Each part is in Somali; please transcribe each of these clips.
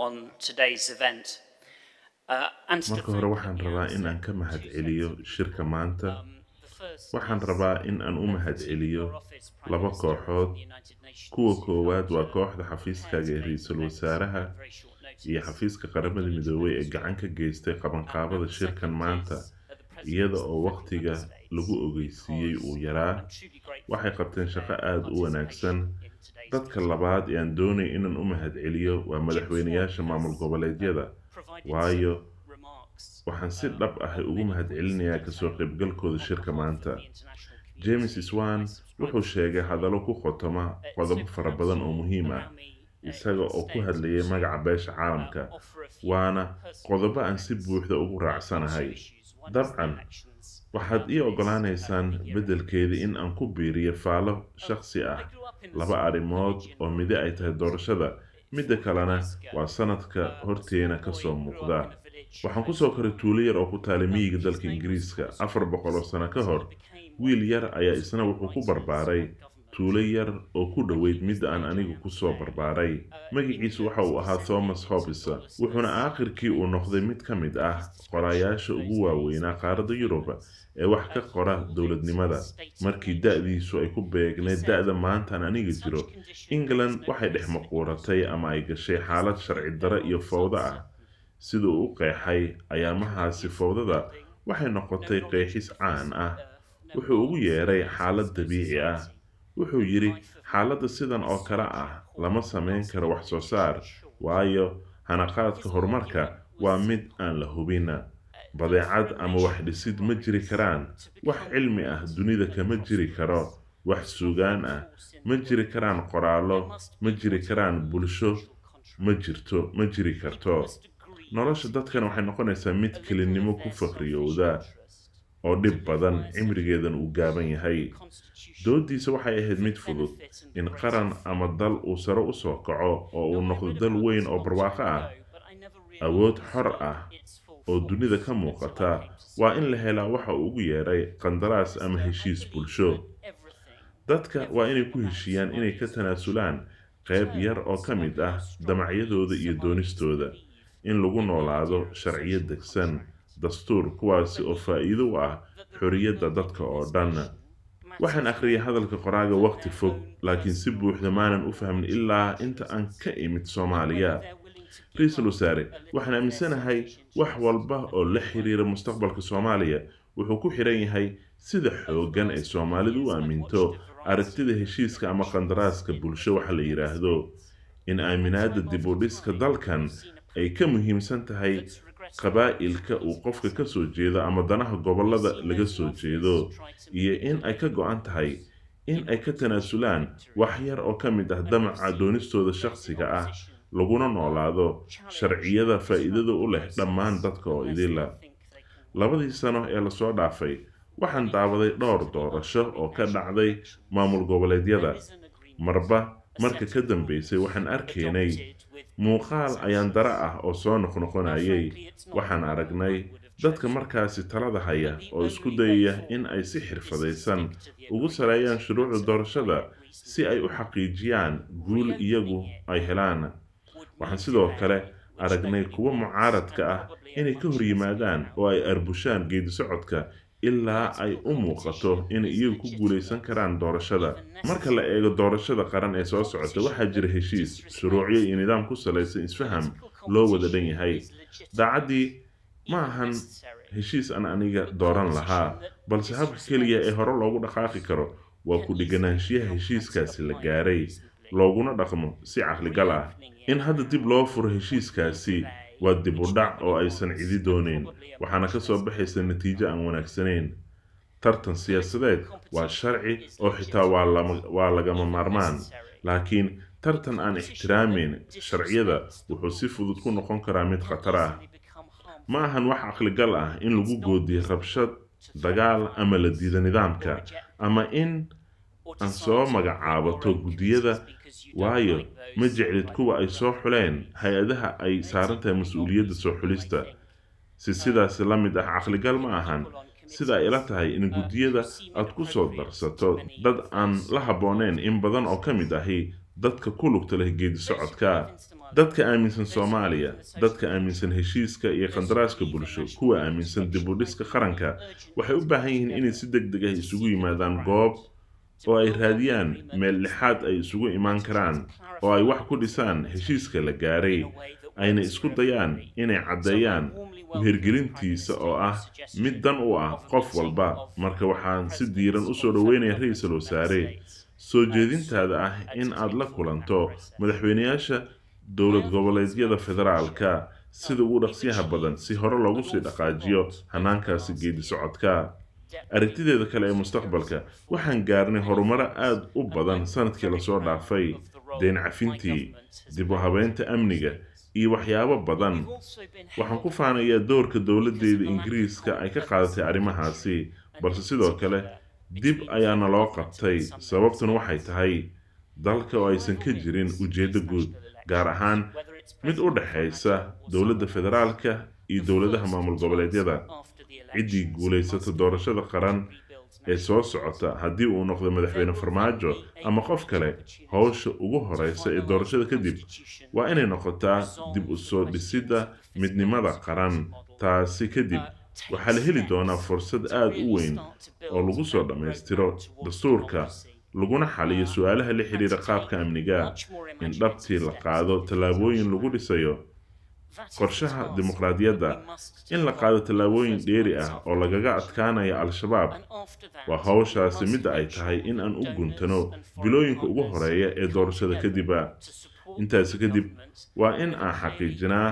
Uh, marka hore waxaan rabaa in aan ka mahadceliyo shirka maanta um, waxaan rabaa in aan u mahadceliyo laba kooxood kuwa koowaad waa kooxda xafiiskaaga ee ra-iisul wasaaraha iyo xafiiska qaramada midoobay ee gacan ka geystay qabanqaabada shirkan maanta iyada oo waqtiga lagu ogeysiiyey uu yaraa waxay qabteen shaqo aada u wanaagsan Dadka labaad ee aan doonaya inaan u mahadceliyo waa madaxweyneyaasha maamul goboleedyada, waayo waxaan si dhab ah ugu mahad celinayaa kasoo qaybgalkooda shirka maanta. James Swan wuxuu sheegay hadallo ku khotoma qodobo fara badan oo muhiim ah isaga oo ku hadlayay magaca beesha caalamka waana qodobo aan si buuxda ugu raacsanahay dabcan waxaad ii oggolaanaysaan beddelkeedii in aan ku biiriyo faallo shakhsi ah laba arrimood oo midi ay tahay doorashada midda kalena waa sanadka horteena ka soo muuqda waxaan ku soo koray tuulo yar oo ku taalay miyiga dalka ingiriiska afar boqol oo sano ka hor wiil yar ayaa isna wuxuu ku barbaaray tuulo yar oo ku dhoweyd mid aan anigu ku soo barbaaray magiciisu waxa uu ahaa thomas hobis wuxuuna aakhirkii uu noqday mid ka mid ah qoraayaasha ugu waaweynaa qaaradda yurub ee wax ka qora dowladnimada markii da-diisu ay ku beegneed da-da maantaan aniga jiro england waxay dhex maquuratay ama ay gashay xaalad sharci dare iyo fowdo ah sida uu u qeexay ayaamahaasi fowdada waxay noqotay qeexis caan ah wuxuu ugu yeeray xaalad dabiici ah wuxuu yidhi xaaladda sidan oo kale ah lama samayn karo wax soo saar waayo hanaqaadka horumarka waa mid aan la hubin badeecad ama wax dhisid ma jiri karaan wax cilmi ah dunida kama jiri karo wax sugaan ah ma jiri karaan qoraallo ma jiri karaan bulsho ma jirto ma jiri karto nolosha dadkana waxay noqonaysaa mid kelinimo ku fakriyowda oo dhib badan cimrigeedan uu gaaban yahay doodiisa waxay ahayd mid fudud in qaran ama dal uu sare u soo kaco oo uu noqdo dal weyn oo barwaaqo ah awood xor ah oo dunida ka muuqata waa in la helaa waxa uu ugu yeedhay qandaraas ama heshiis bulsho dadka waa inay ku heshiiyaan inay ka tanaasulaan qayb yar oo ka mid ah damacyadooda iyo doonistooda in lagu noolaado sharciyo degsan dastuur kuwaasi oo faa'iido u ah xorriyadda dadka oo dhan waxaan akhriyay hadalka qoraaga wakhti fog laakiin si buuxda maanan u fahmin ilaa inta aan ka imid soomaaliya ra-iisul wasaare waxaan aaminsanahay wax walba oo la xiriira mustaqbalka soomaaliya wuxuu ku xiran yahay sida xooggan ay soomaalidu u aaminto aragtida heshiiska ama qandaraaska bulsho waxa la yidhaahdo in aaminaadda dib u dhiska dalkan ay ka muhiimsan tahay qabaa'ilka uu qofka ka soo jeedo ama danaha gobollada laga soo jeedo iyo in ay ka go-an tahay in ay ka tanaasulaan wax yar oo ka mid ah damaca doonistooda shaqsiga ah laguna noolaado sharciyada faa'iidada u leh dhammaan dadka oo idila ah. labadii sano ee lasoo dhaafay waxaan daawaday dhowr doorasho oo ka dhacday maamul goboleedyada marba marka ka dambaysay waxaan arkaynay muuqaal ayaandara ah oo soo noqnoqonayay waxaan aragnay dadka markaasi talada haya oo isku dayaya in ay si xirfadaysan ugu saleeyaan shuruucda doorashada si ay u xaqiijiyaan guul iyagu ay helaan waxaan sidoo kale aragnay kuwo mucaaradka ah inay ka hor yimaadaan oo ay arbushaan geedisocodka ilaa ay u muuqato inay iyagu ku guulaysan karaan doorashada marka la eego doorashada qaran ee soo socota waxaa jira heshiis shuruucyo iyo nidaam ku salaysan isfaham loo wada dhan yahay daacaddii ma ahan heshiis aan aniga dooran lahaa balse habka keliya ee hore loogu dhaqaaqi karo waa ku dhiganaanshiyaha heshiiskaasi la gaaray looguna dhaqmo si caqligal ah in hadda dib loo furo heshiiskaasi waa dib u dhac oo aysan cidi doonayn waxaana ka soo baxaysa natiijo aan wanaagsanayn tartan siyaasadeed waa sharci oo xitaa waa lagama maarmaan laakiin tartan aan ixtiraamayn sharciyada wuxuu si fudud ku noqon karaa mid khatar ah ma ahan wax caqligal ah in lagu goodiyo rabshad dagaal ama la diida nidaamka ama in aan soo magacaabato guddiyada waayo ma jeclid kuwa ay soo xuleen hay-adaha ay saaran tahay mas-uuliyadda soo xulista si sidaasi la mid ah caqligal ma ahan sida ay ila tahay in guddiyada aad ku soo darsato dad aan la habbooneen in badan oo ka mid ahi dadka ku lugta leh geedi socodka dadka aaminsan soomaaliya dadka aaminsan heshiiska iyo qandaraaska bulsho kuwa aaminsan dibudhiska qaranka waxay u baahan yihiin inay si deg deg ah isugu yimaadaan goob oo ay raadiyaan meel lixaad ay isugu imaan karaan oo ay wax ku dhisaan heshiiska la gaaray ayna isku dayaan inay caddeeyaan uhergelintiisa oo ah mid dan u ah qof walba marka waxaan si diiran u soo dhoweynaya ra-iisul wasaare soo jeedintaada ah in aad la kulanto madaxweyneyaasha dowlad goboleedyada federaalka sida ugu dhaqsiyaha badan si hore loogu sii dhaqaajiyo hanaankaasi geedi socodka aragtideeda kale ee mustaqbalka waxaan gaarnay horumaro aada u badan sanadkii lasoo dhaafay deen cafintii dib u habeynta amniga iyo waxyaabo badan waxaan ku faanayaa doorka dowladdeeda ingiriiska ay ka qaadatay arrimahaasi balse sidoo kale dib ayaana loo qabtay sababtuna waxay tahay dalka oo aysan ka jirin ujeeddo guud gaar ahaan mid u dhexaysa dowladda federaalka iyo dowladaha maamul goboleedyada ciddii guulaysata doorashada qaran ee soo socota haddii uu noqdo madaxweyne farmaajo ama qof kale howsha ugu horeysa ee doorashada kadib waa inay noqotaa dib u soo dhisidda midnimada qaran taasi kadib waxaa la heli doonaa fursad aada u weyn oo lagu soo dhammaystiro dastuurka laguna xaliyo su-aalaha la xidhiira qaabka amniga in dhabtii la qaado tallaabooyin lagu dhisayo qorshaha dimuqraadiyadda in la qaado tallaabooyin dheeri ah oo lagaga adkaanaya al-shabaab waa howshaasi midda ay tahay in aan u guntano bilooyinka ugu horeeya ee doorashada kadiba ah. intaasi kadib waa in aan xaqiijinaa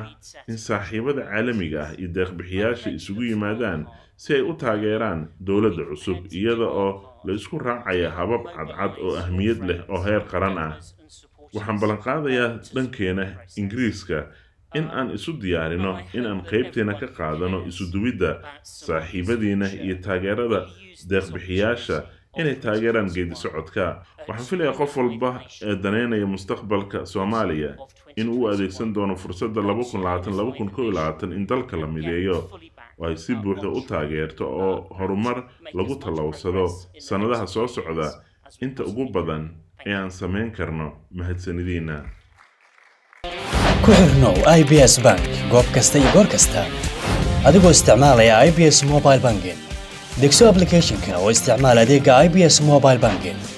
in saaxiibada caalamiga ah iyo deeqbixiyaasha isugu yimaadaan si ay u taageeraan dowladda cusub iyada oo la isku raacaya habab cadcad oo ahmiyad leh oo heer qaran ah waxaan ballanqaadayaa dhankeena ingiriiska in aan isu diyaarino in aan qaybteena ka qaadano isuduwidda saaxiibadiina iyo taageerada deeqbixiyaasha inay taageeraan geedi socodka waxaan filayaa qof walba ee danaynaya mustaqbalka soomaaliya in uu adeegsan doono fursadda in dalka la mideeyo oo ay si buuxda u taageerto oo uh, horumar lagu tallowsado sannadaha soo socda inta ugu badan ee aan samayn karno mahadsanideenna ku xirnow i b s bank goob kasta iyo goor kasta adigoo isticmaalaya i b s mobile banking degso ablicathonka oo isticmaal adeega i b s mobile banking